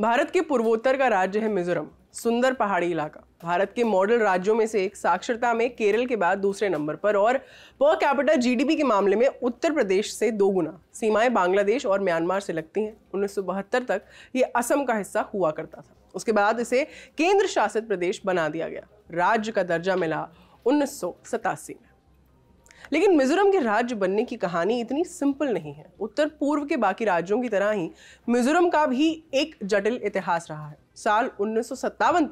भारत के पूर्वोत्तर का राज्य है मिजोरम सुंदर पहाड़ी इलाका भारत के मॉडल राज्यों में से एक साक्षरता में केरल के बाद दूसरे नंबर पर और पर कैपिटल जीडीपी के मामले में उत्तर प्रदेश से दो गुना सीमाएं बांग्लादेश और म्यांमार से लगती हैं उन्नीस तक ये असम का हिस्सा हुआ करता था उसके बाद इसे केंद्र शासित प्रदेश बना दिया गया राज्य का दर्जा मिला उन्नीस में लेकिन मिजोरम के राज्य बनने की कहानी इतनी सिंपल नहीं है उत्तर पूर्व के बाकी राज्यों की तरह ही मिजोरम का भी एक जटिल इतिहास रहा है साल उन्नीस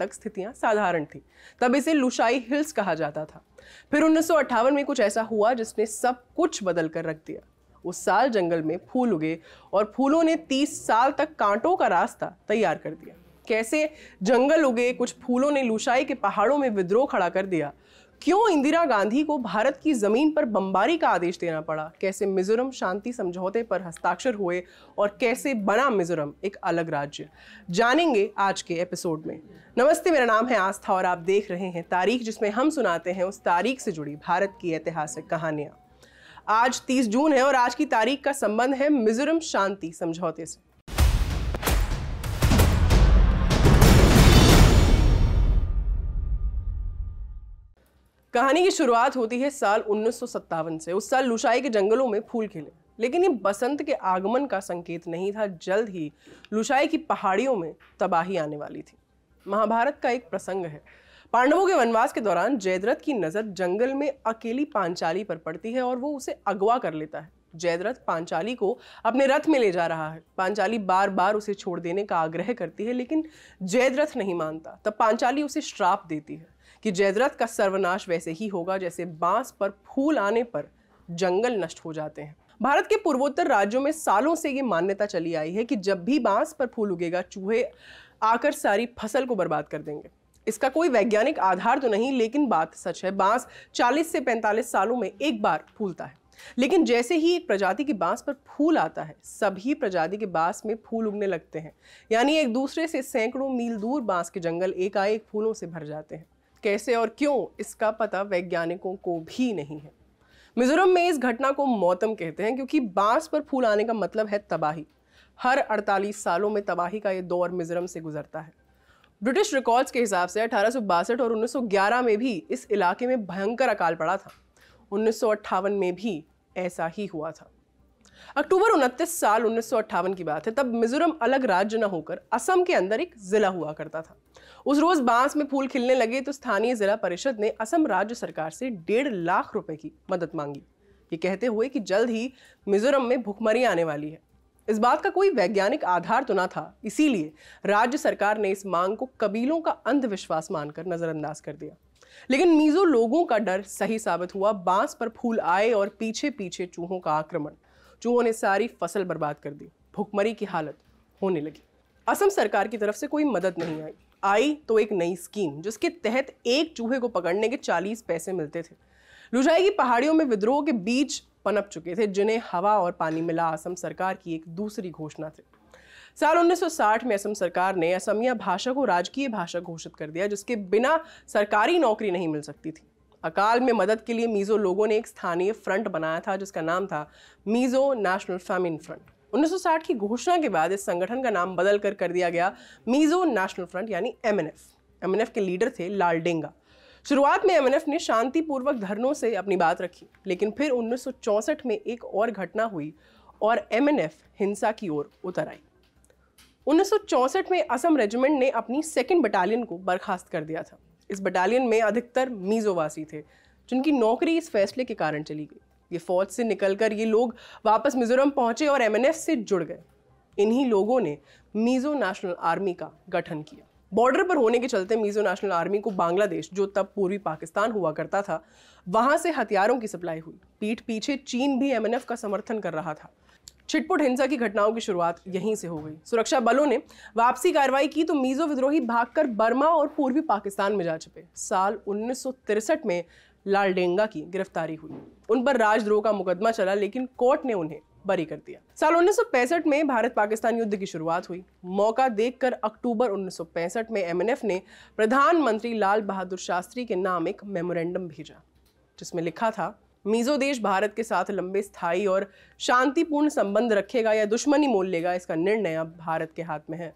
तक स्थितियां साधारण थी तब इसे लुशाई हिल्स कहा जाता था फिर उन्नीस में कुछ ऐसा हुआ जिसने सब कुछ बदल कर रख दिया उस साल जंगल में फूल उगे और फूलों ने 30 साल तक कांटों का रास्ता तैयार कर दिया कैसे जंगल उगे कुछ फूलों ने लुशाई के पहाड़ों में विद्रोह खड़ा कर दिया क्यों इंदिरा गांधी को भारत की जमीन पर बमबारी का आदेश देना पड़ा कैसे मिजोरम शांति समझौते पर हस्ताक्षर हुए और कैसे बना मिजोरम एक अलग राज्य जानेंगे आज के एपिसोड में नमस्ते मेरा नाम है आस्था और आप देख रहे हैं तारीख जिसमें हम सुनाते हैं उस तारीख से जुड़ी भारत की ऐतिहासिक कहानियाँ आज 30 जून है और आज की तारीख का संबंध है मिजोरम शांति समझौते से कहानी की शुरुआत होती है साल उन्नीस से उस साल लुशाई के जंगलों में फूल खिले लेकिन ये बसंत के आगमन का संकेत नहीं था जल्द ही लुशाई की पहाड़ियों में तबाही आने वाली थी महाभारत का एक प्रसंग है पांडवों के वनवास के दौरान जयद्रथ की नज़र जंगल में अकेली पांचाली पर पड़ती है और वो उसे अगवा कर लेता है जयद्रथ पांचाली को अपने रथ में ले जा रहा है पांचाली बार बार उसे छोड़ देने का आग्रह करती है लेकिन जयद्रथ नहीं मानता तब पांचाली उसे श्राप देती है कि जयद्रथ का सर्वनाश वैसे ही होगा जैसे बांस पर फूल आने पर जंगल नष्ट हो जाते हैं भारत के पूर्वोत्तर राज्यों में सालों से ये मान्यता चली आई है कि जब भी बांस पर फूल उगेगा चूहे आकर सारी फसल को बर्बाद कर देंगे इसका कोई वैज्ञानिक आधार तो नहीं लेकिन बात सच है बांस 40 से 45 सालों में एक बार फूलता है लेकिन जैसे ही एक प्रजाति के बांस पर फूल आता है सभी प्रजाति के बांस में फूल उगने लगते हैं यानी एक दूसरे से सैकड़ों मील दूर बांस के जंगल एकाएक फूलों से भर जाते हैं कैसे और क्यों इसका पता वैज्ञानिकों को भी नहीं है मिजोरम में इस घटना को मौतम कहते हैं क्योंकि बांस पर फूल आने का मतलब है तबाही हर 48 सालों में तबाही का ये दौर मिजोरम से गुजरता है ब्रिटिश रिकॉर्ड्स के हिसाब से अठारह और 1911 में भी इस इलाके में भयंकर अकाल पड़ा था उन्नीस में भी ऐसा ही हुआ था अक्टूबर उनतीस साल उन्नीस की बात है तब मिजोरम अलग राज्य न होकर असम के अंदर एक ज़िला हुआ करता था उस रोज बांस में फूल खिलने लगे तो स्थानीय जिला परिषद ने असम राज्य सरकार से डेढ़ लाख रुपए की मदद मांगी ये कहते हुए कि जल्द ही मिजोरम में भुखमरी आने वाली है इस बात का कोई वैज्ञानिक आधार तो ना था इसीलिए राज्य सरकार ने इस मांग को कबीलों का अंधविश्वास मानकर नजरअंदाज कर दिया लेकिन मीजो लोगों का डर सही साबित हुआ बांस पर फूल आए और पीछे पीछे चूहों का आक्रमण चूहों ने सारी फसल बर्बाद कर दी भुखमरी की हालत होने लगी असम सरकार की तरफ से कोई मदद नहीं आई आई तो एक नई स्कीम जिसके तहत एक चूहे को पकड़ने के 40 पैसे मिलते थे लुझाई की पहाड़ियों में विद्रोह के बीच पनप चुके थे जिन्हें हवा और पानी मिला असम सरकार की एक दूसरी घोषणा थी साल 1960 में असम सरकार ने असमिया भाषा को राजकीय भाषा घोषित कर दिया जिसके बिना सरकारी नौकरी नहीं मिल सकती थी अकाल में मदद के लिए मीज़ो लोगों ने एक स्थानीय फ्रंट बनाया था जिसका नाम था मीज़ो नेशनल फैमिन फ्रंट 1960 की घोषणा के बाद इस संगठन का नाम बदल कर कर दिया गया मीजो नेशनल फ्रंट यानी एमएनएफ एमएनएफ के लीडर थे लाल डेंगा शुरुआत में एमएनएफ ने शांतिपूर्वक धरनों से अपनी बात रखी लेकिन फिर उन्नीस में एक और घटना हुई और एफ हिंसा की ओर उतर आई 1964 में असम रेजिमेंट ने अपनी सेकेंड बटालियन को बर्खास्त कर दिया था इस बटालियन में अधिकतर मीजोवासी थे जिनकी नौकरी इस फैसले के कारण चली गई ये फौज से निकलकर ये लोग वापस मिजोरम पहुंचे और एमएनएफ से जुड़ गए इन्हीं लोगों ने मिजो नेशनल आर्मी का गठन किया बॉर्डर पर होने के चलते मिजो नेशनल आर्मी को बांग्लादेश जो तब पूर्वी पाकिस्तान हुआ करता था वहां से हथियारों की सप्लाई हुई पीठ पीछे चीन भी एमएनएफ का समर्थन कर रहा था छिटपुट हिंसा की घटनाओं की शुरुआत यहीं से हो गई सुरक्षा बलों ने वापसी कार्रवाई की तो मीज़ो विद्रोही भागकर बर्मा और पूर्वी पाकिस्तान में जा छपे साल उन्नीस में लालडेंगा की गिरफ्तारी हुई उन पर राजद्रोह का मुकदमा चला लेकिन कोर्ट ने उन्हें बरी कर दिया साल उन्नीस में भारत पाकिस्तान युद्ध की शुरुआत हुई मौका देखकर अक्टूबर 1965 में एमएनएफ ने प्रधानमंत्री लाल बहादुर शास्त्री के नाम एक मेमोरेंडम भेजा जिसमें लिखा था मीजो देश भारत के साथ लंबे स्थायी और शांतिपूर्ण संबंध रखेगा या दुश्मनी मोल लेगा इसका निर्णय अब भारत के हाथ में है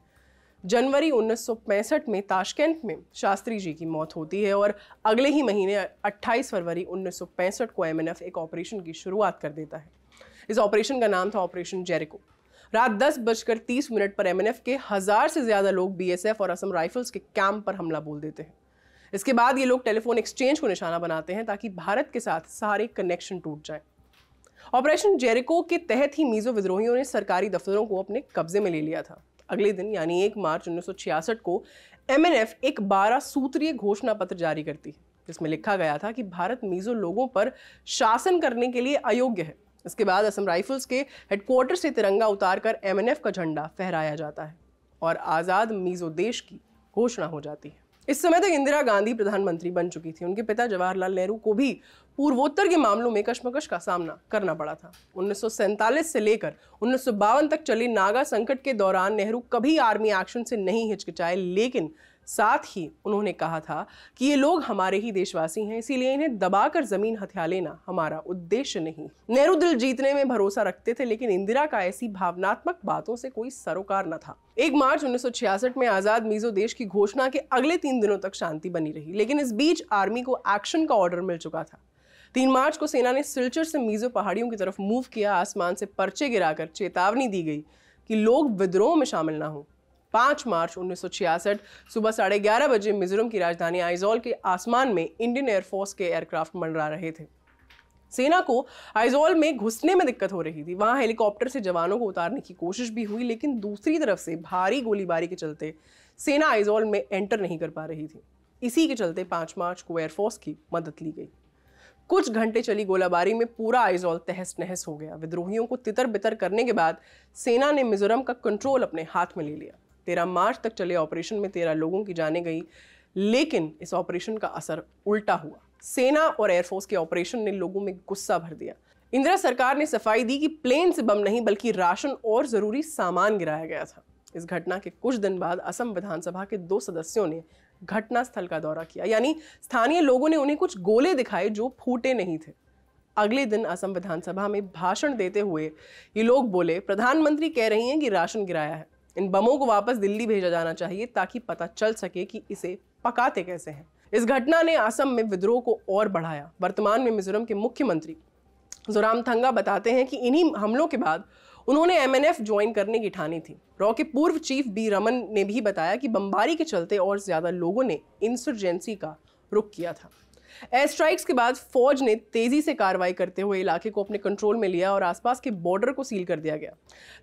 जनवरी 1965 में ताशकेंट में शास्त्री जी की मौत होती है और अगले ही महीने 28 फरवरी 1965 को एमएनएफ एक ऑपरेशन की शुरुआत कर देता है इस ऑपरेशन का नाम था ऑपरेशन जेरिको रात दस बजकर तीस मिनट पर एमएनएफ के हज़ार से ज़्यादा लोग बीएसएफ और असम राइफल्स के कैंप पर हमला बोल देते हैं इसके बाद ये लोग टेलीफोन एक्सचेंज को निशाना बनाते हैं ताकि भारत के साथ सारे कनेक्शन टूट जाए ऑपरेशन जेरिको के तहत ही मीज़ो विद्रोहियों ने सरकारी दफ्तरों को अपने कब्जे में ले लिया था अगले दिन यानी एक मार्च उन्नीस को एम एक बारह सूत्रीय घोषणा पत्र जारी करती है जिसमें लिखा गया था कि भारत मीज़ो लोगों पर शासन करने के लिए अयोग्य है इसके बाद असम राइफल्स के हेडक्वार्टर से तिरंगा उतारकर एमएनएफ का झंडा फहराया जाता है और आज़ाद मीज़ो देश की घोषणा हो जाती है इस समय तक इंदिरा गांधी प्रधानमंत्री बन चुकी थी उनके पिता जवाहरलाल नेहरू को भी पूर्वोत्तर के मामलों में कश्मकश का सामना करना पड़ा था उन्नीस से लेकर उन्नीस तक चले नागा संकट के दौरान नेहरू कभी आर्मी एक्शन से नहीं हिचकिचाए लेकिन साथ ही उन्होंने कहा था कि ये लोग हमारे ही देशवासी हैं इसीलिए इन्हें दबाकर जमीन हथिया लेना हमारा उद्देश्य नहीं नेहरू दिल जीतने में भरोसा रखते थे लेकिन इंदिरा का ऐसी भावनात्मक बातों से कोई सरोकार न था एक मार्च 1966 में आजाद मीजो देश की घोषणा के अगले तीन दिनों तक शांति बनी रही लेकिन इस बीच आर्मी को एक्शन का ऑर्डर मिल चुका था तीन मार्च को सेना ने सिलचर से मीजो पहाड़ियों की तरफ मूव किया आसमान से पर्चे गिराकर चेतावनी दी गई कि लोग विद्रोह में शामिल ना हों पाँच मार्च उन्नीस सुबह साढ़े ग्यारह बजे मिजोरम की राजधानी आइजोल के आसमान में इंडियन एयरफोर्स के एयरक्राफ्ट मंडरा रहे थे सेना को आइजोल में घुसने में दिक्कत हो रही थी वहां हेलीकॉप्टर से जवानों को उतारने की कोशिश भी हुई लेकिन दूसरी तरफ से भारी गोलीबारी के चलते सेना आइजोल में एंटर नहीं कर पा रही थी इसी के चलते पाँच मार्च को एयरफोर्स की मदद ली गई कुछ घंटे चली गोलाबारी में पूरा आइजोल तहस नहस हो गया विद्रोहियों को तितर बितर करने के बाद सेना ने मिजोरम का कंट्रोल अपने हाथ में ले लिया तेरह मार्च तक चले ऑपरेशन में तेरह लोगों की जाने गई लेकिन इस ऑपरेशन का असर उल्टा हुआ सेना और एयरफोर्स के ऑपरेशन ने लोगों में गुस्सा भर दिया इंदिरा सरकार ने सफाई दी कि प्लेन से बम नहीं बल्कि राशन और जरूरी सामान गिराया गया था इस घटना के कुछ दिन बाद असम विधानसभा के दो सदस्यों ने घटना स्थल का दौरा किया यानी स्थानीय लोगों ने उन्हें कुछ गोले दिखाए जो फूटे नहीं थे अगले दिन असम विधानसभा में भाषण देते हुए ये लोग बोले प्रधानमंत्री कह रही हैं कि राशन गिराया है इन बमों को वापस दिल्ली भेजा जाना चाहिए ताकि पता चल सके कि इसे पकाते कैसे हैं इस घटना ने असम में विद्रोह को और बढ़ाया वर्तमान में मिजोरम के मुख्यमंत्री जोराम थंगा बताते हैं कि इन्हीं हमलों के बाद उन्होंने एम ज्वाइन करने की ठानी थी रॉ के पूर्व चीफ बी रमन ने भी बताया कि बमबारी के चलते और ज़्यादा लोगों ने इंसर्जेंसी का रुख किया था एयर स्ट्राइक्स के बाद फौज ने तेजी से कार्रवाई करते हुए इलाके को अपने कंट्रोल में लिया और आसपास के बॉर्डर को सील कर दिया गया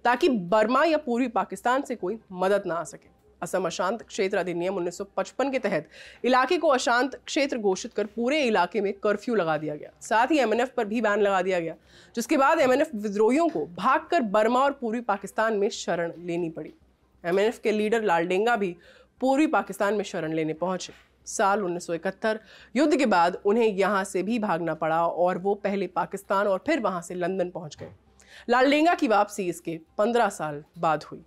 ताकि बर्मा या पूर्वी पाकिस्तान से कोई मदद ना आ सके असम अशांत क्षेत्र अधिनियम 1955 के तहत इलाके को अशांत क्षेत्र घोषित कर पूरे इलाके में कर्फ्यू लगा दिया गया साथ ही एमएनएफ पर भी बैन लगा दिया गया जिसके बाद एमएनएफ विद्रोहियों को भागकर बर्मा और पूर्वी पाकिस्तान में शरण लेनी पड़ी एमएनएफ के लीडर लालडेंगा भी पूर्वी पाकिस्तान में शरण लेने पहुंचे साल 1971 युद्ध के बाद उन्हें यहाँ से भी भागना पड़ा और वो पहले पाकिस्तान और फिर वहाँ से लंदन पहुँच गए लालडेंगा की वापसी इसके पंद्रह साल बाद हुई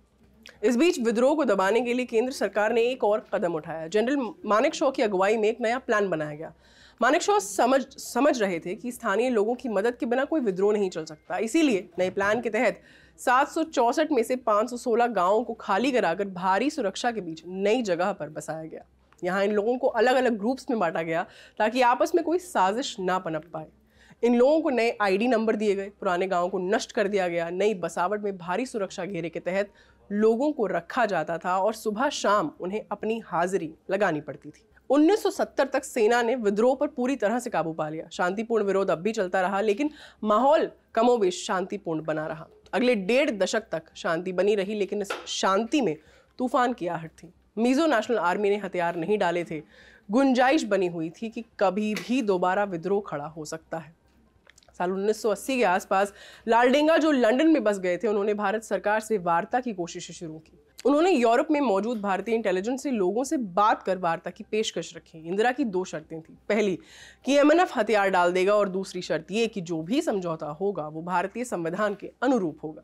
इस बीच विद्रोह को दबाने के लिए केंद्र सरकार ने एक और कदम उठाया जनरल मानिक शॉ की अगुवाई में एक नया प्लान बनाया गया मानिक शॉ समझ समझ रहे थे कि स्थानीय लोगों की मदद के बिना कोई विद्रोह नहीं चल सकता इसीलिए नए प्लान के तहत सात में से 516 गांवों को खाली कराकर भारी सुरक्षा के बीच नई जगह पर बसाया गया यहाँ इन लोगों को अलग अलग ग्रुप्स में बांटा गया ताकि आपस में कोई साजिश ना पनप पाए इन लोगों को नए आईडी नंबर दिए गए पुराने गांवों को नष्ट कर दिया गया नई बसावट में भारी सुरक्षा घेरे के तहत लोगों को रखा जाता था और सुबह शाम उन्हें अपनी हाजिरी लगानी पड़ती थी 1970 तक सेना ने विद्रोह पर पूरी तरह से काबू पा लिया शांतिपूर्ण विरोध अब भी चलता रहा लेकिन माहौल कमोबेश शांतिपूर्ण बना रहा अगले डेढ़ दशक तक शांति बनी रही लेकिन इस शांति में तूफान की आहट थी मिजो नेशनल आर्मी ने हथियार नहीं डाले थे गुंजाइश बनी हुई थी कि कभी भी दोबारा विद्रोह खड़ा हो सकता है साल 1980 के आसपास लालडेंगा जो लंदन में बस गए थे उन्होंने भारत सरकार से वार्ता की कोशिशें शुरू की उन्होंने यूरोप में मौजूद भारतीय इंटेलिजेंस से लोगों से बात कर वार्ता की पेशकश रखी इंदिरा की दो शर्तें थी पहली कि एम हथियार डाल देगा और दूसरी शर्त ये कि जो भी समझौता होगा वो भारतीय संविधान के अनुरूप होगा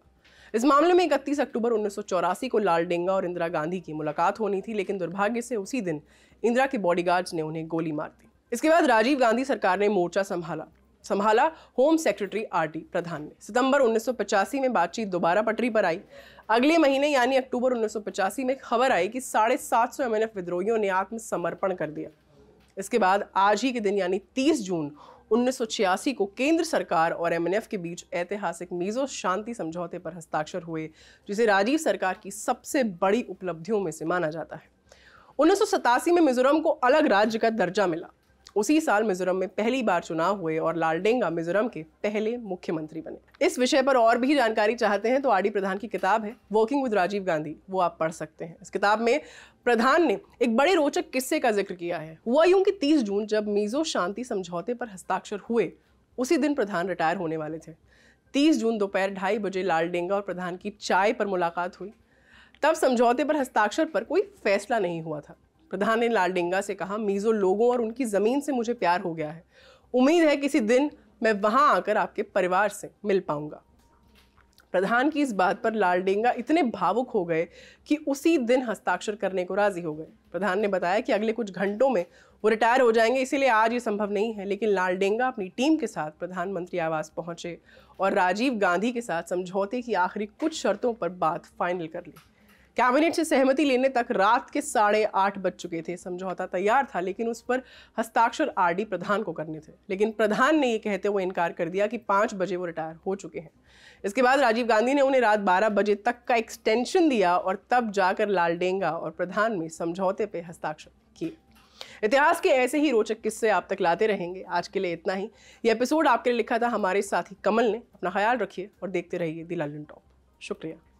इस मामले में इकतीस अक्टूबर उन्नीस को लाल डेंगा और इंदिरा गांधी की मुलाकात होनी थी लेकिन दुर्भाग्य से उसी दिन इंदिरा के बॉडीगार्ड्स ने उन्हें गोली मार दी इसके बाद राजीव गांधी सरकार ने मोर्चा संभाला संभाला होम सेक्रेटरी आरटी प्रधान ने सितंबर 1985 में बातचीत दोबारा पटरी पर आई अगले महीने यानी अक्टूबर 1985 में खबर आई कि साढ़े सात सौ एम विद्रोहियों ने आत्मसमर्पण कर दिया इसके बाद आज ही के दिन यानी 30 जून उन्नीस को केंद्र सरकार और एमएनएफ के बीच ऐतिहासिक मीज़ो शांति समझौते पर हस्ताक्षर हुए जिसे राजीव सरकार की सबसे बड़ी उपलब्धियों में से माना जाता है उन्नीस में मिजोरम को अलग राज्य का दर्जा मिला उसी साल मिजोरम में पहली बार चुनाव हुए और लालडेंगा मिजोरम के पहले मुख्यमंत्री बने इस विषय पर और भी जानकारी चाहते हैं तो आरडी प्रधान की किताब है वर्किंग विद राजीव गांधी वो आप पढ़ सकते हैं इस किताब में प्रधान ने एक बड़े रोचक किस्से का जिक्र किया है हुआ यूं कि 30 जून जब मीजो शांति समझौते पर हस्ताक्षर हुए उसी दिन प्रधान रिटायर होने वाले थे 30 जून दोपहर ढाई बजे लालडेंगा और प्रधान की चाय पर मुलाकात हुई तब समझौते पर हस्ताक्षर पर कोई फैसला नहीं हुआ था प्रधान ने लालडेंगा से कहा मीज़ो लोगों और उनकी ज़मीन से मुझे प्यार हो गया है उम्मीद है किसी दिन मैं वहाँ आकर आपके परिवार से मिल पाऊँगा प्रधान की इस बात पर लालडेंगा इतने भावुक हो गए कि उसी दिन हस्ताक्षर करने को राजी हो गए प्रधान ने बताया कि अगले कुछ घंटों में वो रिटायर हो जाएंगे इसीलिए आज ये संभव नहीं है लेकिन लालडेंगा अपनी टीम के साथ प्रधानमंत्री आवास पहुंचे और राजीव गांधी के साथ समझौते की आखिरी कुछ शर्तों पर बात फाइनल कर ली कैबिनेट से सहमति लेने तक रात के साढ़े आठ बज चुके थे समझौता तैयार था लेकिन उस पर हस्ताक्षर आरडी प्रधान को करने थे लेकिन प्रधान ने ये कहते हुए इनकार कर दिया कि पाँच बजे वो रिटायर हो चुके हैं इसके बाद राजीव गांधी ने उन्हें रात बारह बजे तक का एक्सटेंशन दिया और तब जाकर लालडेंगा और प्रधान में समझौते पर हस्ताक्षर किए इतिहास के ऐसे ही रोचक किस्से आप तक लाते रहेंगे आज के लिए इतना ही ये एपिसोड आपके लिए लिखा था हमारे साथी कमल ने अपना ख्याल रखिए और देखते रहिए दिलालन टॉप शुक्रिया